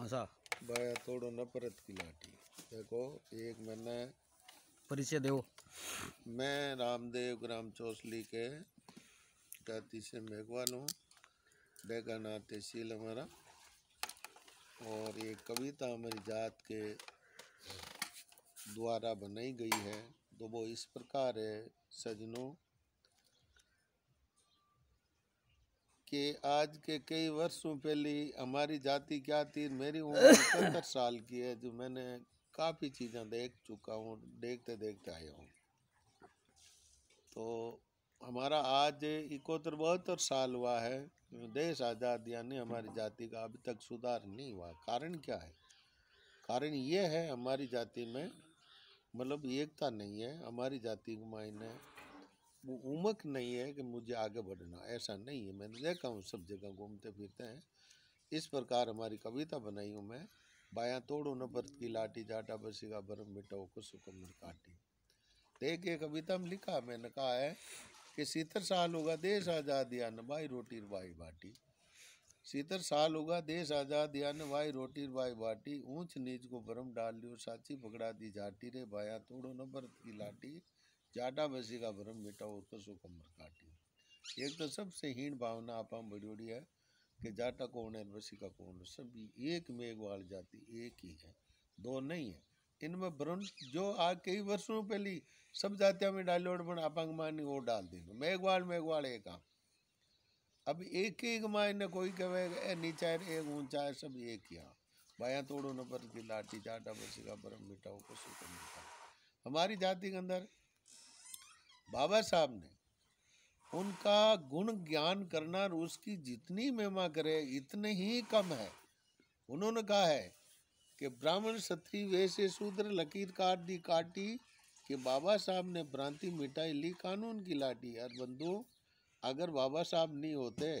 हाँ तोड़ो नफरत की लाठी देखो एक मैंने परिचय देव मैं रामदेव ग्राम चौसली के से मेघवाल हूँ डेगाना तहसील हमारा और ये कविता हमारी जात के द्वारा बनाई गई है तो वो इस प्रकार है सजनों कि आज के कई वर्षों पहले हमारी जाति क्या थी मेरी उम्र सत्तर साल की है जो मैंने काफ़ी चीज़ें देख चुका हूँ देखते देखते आया हूँ तो हमारा आज इकहत्तर बहत्तर साल हुआ है देश आज़ाद यानी हमारी जाति का अभी तक सुधार नहीं हुआ कारण क्या है कारण ये है हमारी जाति में मतलब एकता नहीं है हमारी जाति के मायने वो उमक नहीं है कि मुझे आगे बढ़ना ऐसा नहीं है मैंने देखा हूँ सब जगह घूमते फिरते हैं इस प्रकार हमारी कविता बनाई हूँ मैं बाया तोड़ो न नफरत की लाठी जाटा बसी का बरम मिटाओ को सुकम काटी देख ये कविता में लिखा मैंने कहा है कि सीतर साल होगा देश आजाद या भाई रोटी बाई बाटी सीतर साल होगा देश आजाद या भाई रोटी बाई बाटी ऊंच नीच को भरम डाल लियो साची पकड़ा दी झाटी रे बाया तोड़ो न नफरत की लाठी जाटा बसी का भ्रम मिटाओ तो कसो कमर काटी एक तो सबसे हीन भावना आप बड़ी है कि जाटा कौन है बसी का कौन है सभी एक मेघ वाल जाति एक ही है दो नहीं है इनमें भ्रम जो आज कई वर्षों पहली सब जातियों में डालोड बन आपंग मानी वो डाल देना मेघवाल मेघवाल एक आम अब एक एक मायने कोई कहे ए नीचा है एक ऊंचा है सब एक ही आम बाया तोड़ो न पर की लाठी बसी का भ्रम मिटाओ पशु हमारी जाति के अंदर बाबा साहब ने उनका गुण ज्ञान करना रूस की जितनी महिमा करे इतने ही कम है उन्होंने कहा है कि ब्राह्मण सत्री वैसे शूद्र लकीर काट दी काटी कि बाबा साहब ने भ्रांति मिटाई ली कानून की लाठी यार बंधु अगर बाबा साहब नहीं होते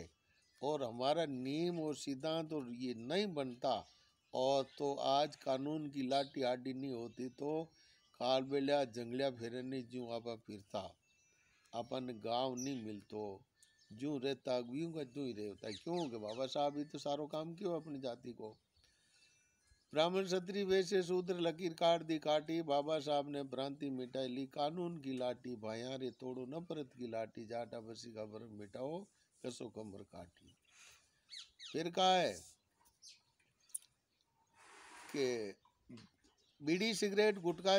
और हमारा नियम और सिद्धांत और ये नहीं बनता और तो आज कानून की लाठी आडी नहीं होती तो बेलिया जंगलिया फेरने जो आपा फिरता अपन गाँव नहीं मिलतो जो रहता अगवियों का जो ही रहता है क्यों कि बाबा साहब ही तो सारो काम क्यों अपनी जाति को ब्राह्मण क्षत्रिय वैसे शूद्र लकीर काट दी काटी बाबा साहब ने भ्रांति मिटाई ली कानून की लाठी भाया रे तोड़ो नफरत की लाठी जाटा बसी का बर्फ मिटाओ कसो कमर काटी फिर कहा है के बीड़ी सिगरेट गुटका